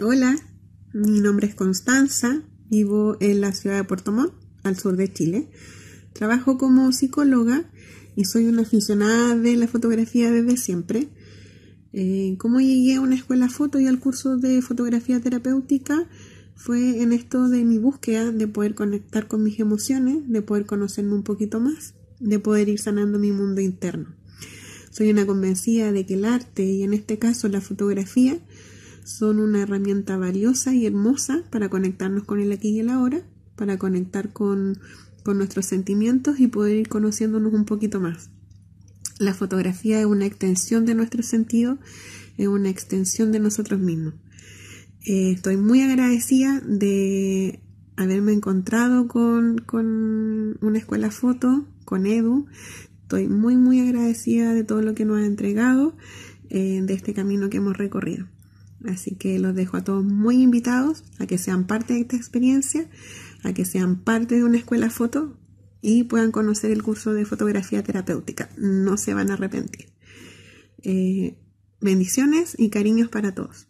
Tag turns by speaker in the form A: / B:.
A: Hola, mi nombre es Constanza, vivo en la ciudad de Puerto Montt, al sur de Chile. Trabajo como psicóloga y soy una aficionada de la fotografía desde siempre. Eh, como ¿Cómo llegué a una escuela foto y al curso de fotografía terapéutica? Fue en esto de mi búsqueda de poder conectar con mis emociones, de poder conocerme un poquito más, de poder ir sanando mi mundo interno. Soy una convencida de que el arte y en este caso la fotografía son una herramienta valiosa y hermosa para conectarnos con el aquí y el ahora, para conectar con, nuestros sentimientos y poder ir conociéndonos un poquito más. La fotografía es una extensión de nuestro sentido, es una extensión de nosotros mismos. Eh, estoy muy agradecida de haberme encontrado con, una escuela foto, con Edu. Estoy muy, muy agradecida de todo lo que nos ha entregado, eh, de este camino que hemos recorrido. Así que los dejo a todos muy invitados a que sean parte de esta experiencia, a que sean parte de una escuela foto y puedan conocer el curso de fotografía terapéutica. No se van a arrepentir. Eh, bendiciones y cariños para todos.